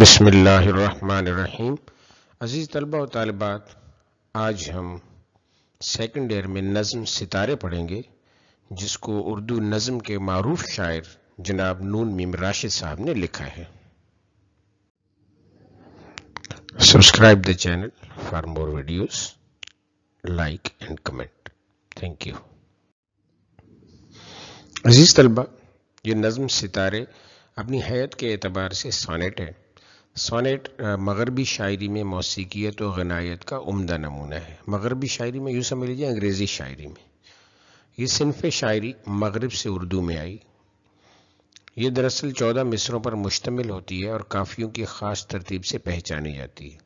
बसमीम अज़ीज़ तलबा और तालबात आज हम सेकेंड ईयर में नज़म सितारे पढ़ेंगे जिसको उर्दू नज़म के मरूफ शायर जनाब नून मीम राशिद साहब ने लिखा है subscribe the channel for more videos like and comment thank you अज़ीज़ तलबा ये नज्म सितारे अपनी हैत के एतबार से सानेट है सोनेट मगरबी शायरी में मौसीकीत और गनायत का उम्दा नमूना है मगरबी शायरी में यूँ समझ लीजिए अंग्रेज़ी शायरी में ये सिनफ शायरी मगरब से उर्दू में आई ये दरअसल चौदह मिसरों पर मुश्तमिल होती है और काफ़ियों की ख़ास तरतीब से पहचानी जाती है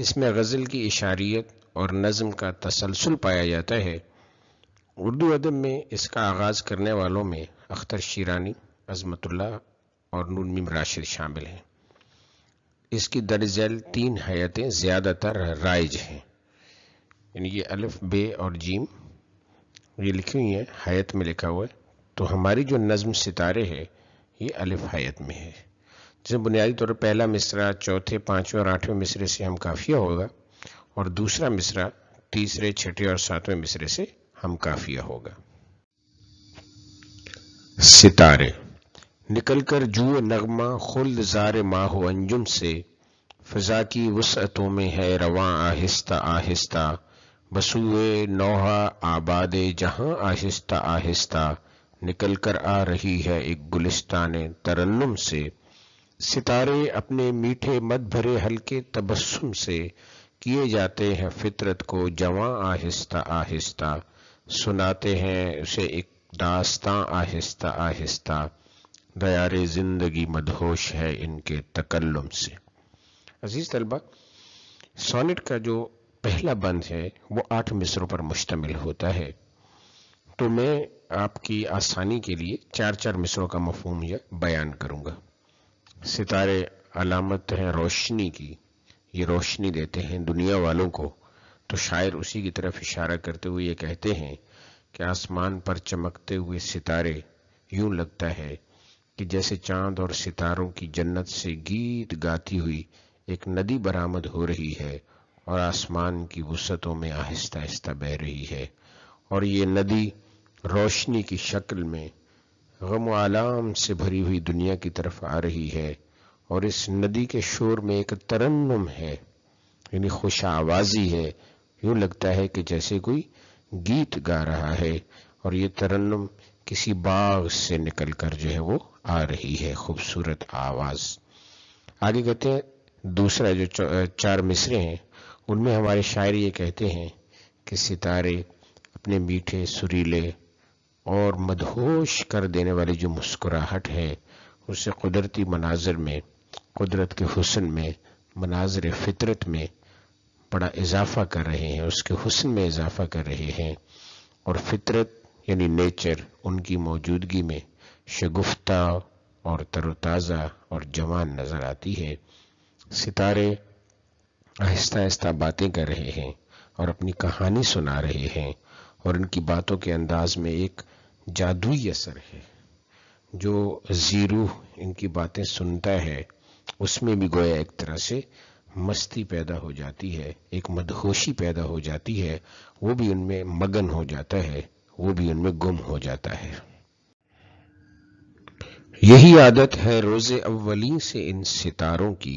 इसमें गज़ल की इशारियत और नज़म का तसलसल पाया जाता है उर्दू अदब में इसका आगाज़ करने वालों में अख्तर शीरानी अजमतुल्ला और नूनमिम राशिद शामिल हैं इसकी दर्जैल तीन हयातें ज़्यादातर राइज हैं यानी ये अलफ बे और जीम ये लिखी हुई हैं हयात में लिखा हुआ है तो हमारी जो नज़म सितारे है ये अलिफ हयात में है जैसे बुनियादी तौर पर पहला मिसरा चौथे पाँचवें और आठवें मिसरे से हम काफिया होगा और दूसरा मिसरा तीसरे छठे और सातवें मिसरे से हम काफिया होगा सितारे निकलकर जुए नगमा खुल्द जार माह अंजुम से फिजा की वसअतों में है रवा आहिस्ता आहिस्ता बसुए नौहा आबाद जहां आहिस्ता आहिस्ता निकलकर आ रही है एक गुलिस्तान तरन्नुम से सितारे अपने मीठे मत भरे हल्के तबस्सुम से किए जाते हैं फितरत को जवा आहिस्ता आहिस्ता सुनाते हैं उसे एक दास्तां आहिस्ता आहिस्ता दयारे ज़िंदगी मदहोश है इनके तकल्लुम से अज़ीज़ तलबा सोनेट का जो पहला बंद है वो आठ मिसरों पर मुश्तमिल होता है तो मैं आपकी आसानी के लिए चार चार मिसरों का मफहम यह बयान करूँगा सितारे अलामत है रोशनी की ये रोशनी देते हैं दुनिया वालों को तो शायर उसी की तरफ इशारा करते हुए ये कहते हैं कि आसमान पर चमकते हुए सितारे यूं लगता है कि जैसे चांद और सितारों की जन्नत से गीत गाती हुई एक नदी बरामद हो रही है और आसमान की वसतों में आहिस्ता आहिस्ता बह रही है और ये नदी रोशनी की शक्ल में गम आलाम से भरी हुई दुनिया की तरफ आ रही है और इस नदी के शोर में एक तरन्नम है यानी खुश आवाजी है यूं लगता है कि जैसे कोई गीत गा रहा है और ये तरन्नम किसी बाग से निकल कर जो है वो आ रही है खूबसूरत आवाज़ आगे कहते हैं दूसरा जो चार मिसरे हैं उनमें हमारे शायर ये कहते हैं कि सितारे अपने मीठे सुरीले और मदहोश कर देने वाली जो मुस्कुराहट है उसे कुदरती मनाजर में कुदरत के हुसन में मनाजर फितरत में बड़ा इजाफा कर रहे हैं उसके हुसन में इजाफा कर रहे हैं और फितरत यानी नेचर उनकी मौजूदगी में शगुफ्ता और तरोताज़ा और जवान नज़र आती है सितारे आहिस्ता आहिस्ता बातें कर रहे हैं और अपनी कहानी सुना रहे हैं और इनकी बातों के अंदाज में एक जादुई असर है जो जीरू इनकी बातें सुनता है उसमें भी गोया एक तरह से मस्ती पैदा हो जाती है एक मदहोशी पैदा हो जाती है वो भी उनमें मगन हो जाता है वो भी उनमें गुम हो जाता है यही आदत है रोज़े अव्वली से इन सितारों की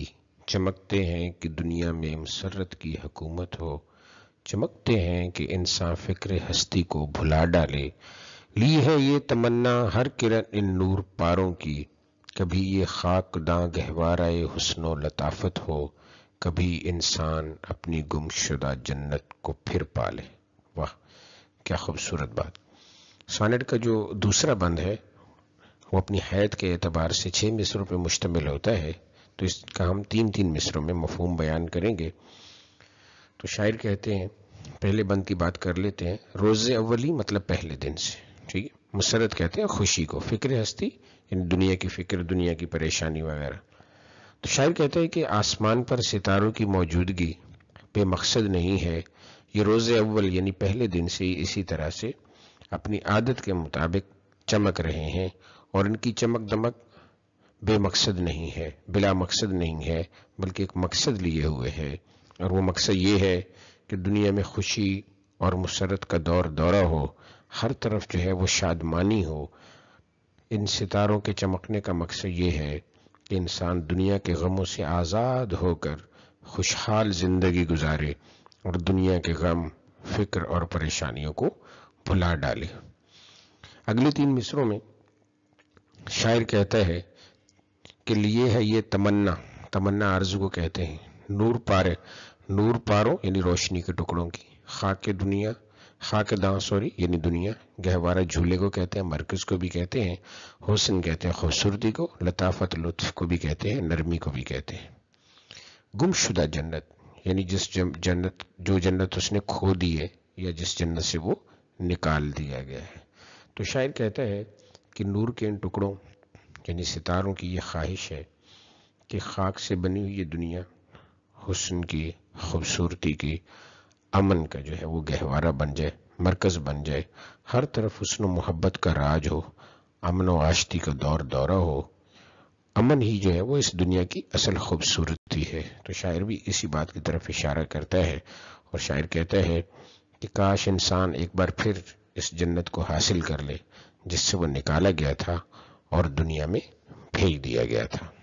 चमकते हैं कि दुनिया में मुसरत की हकूमत हो चमकते हैं कि इंसान फ़िक्र हस्ती को भुला डाले ली है ये तमन्ना हर किरण इन नूर पारों की कभी ये खाक दां गहवारा हसन लताफत हो कभी इंसान अपनी गुमशुदा जन्नत को फिर पा ले वाह क्या खूबसूरत बात सानेट का जो दूसरा बंद है वो अपनी हैत के अतबार से छः मिसरों पर मुश्तमिल होता है तो इसका हम तीन तीन मिसरों में मफहम बयान करेंगे तो शायर कहते हैं पहले बंद की बात कर लेते हैं रोज़ अवली मतलब पहले दिन से ठीक है मुसरत कहते हैं खुशी को फिक्र हस्ती यानी दुनिया की फिक्र दुनिया की परेशानी वगैरह तो शायर कहते हैं कि आसमान पर सितारों की मौजूदगी बेमकसद नहीं है ये रोज़ अव्वल यानी पहले दिन से ही इसी तरह से अपनी आदत के मुताबिक चमक रहे हैं और इनकी चमक दमक बेमकसद नहीं है बिला मकसद नहीं है बल्कि एक मकसद लिए हुए है और वो मकसद ये है कि दुनिया में खुशी और मुसरत का दौर दौरा हो हर तरफ जो है वो शादमानी हो इन सितारों के चमकने का मकसद ये है कि इंसान दुनिया के गमों से आज़ाद होकर खुशहाल ज़िंदगी गुजारे और दुनिया के गम फिक्र और परेशानियों को भुला डाले अगले तीन मिसरों में शायर कहता है कि लिए है ये तमन्ना तमन्ना आरजू को कहते हैं नूर पारे नूर पारो यानी रोशनी के टुकड़ों की खाक दुनिया खाक दां सॉरी यानी दुनिया गहवारा झूले को कहते हैं मरकज को भी कहते हैं हुसन कहते हैं खूबसूरती को लताफत लुत्फ को भी कहते हैं नरमी को भी कहते हैं गुमशुदा जन्नत यानी जिस जन्नत जो जन्नत उसने खो दी है या जिस जन्नत से वो निकाल दिया गया है तो शायर कहता है कि नूर के इन टुकड़ों यानी सितारों की ये ख्वाहिश है कि खाक से बनी हुई ये दुनिया हुसन की खूबसूरती की अमन का जो है वो गहवारा बन जाए मरकज़ बन जाए हर तरफ हुसन मोहब्बत का राज हो अमन व आशती का दौर दौरा हो अमन ही जो है वो इस दुनिया की असल खूबसूरती है तो शायर भी इसी बात की तरफ इशारा करता है और शायर कहता है कि काश इंसान एक बार फिर इस जन्नत को हासिल कर ले जिससे वो निकाला गया था और दुनिया में भेज दिया गया था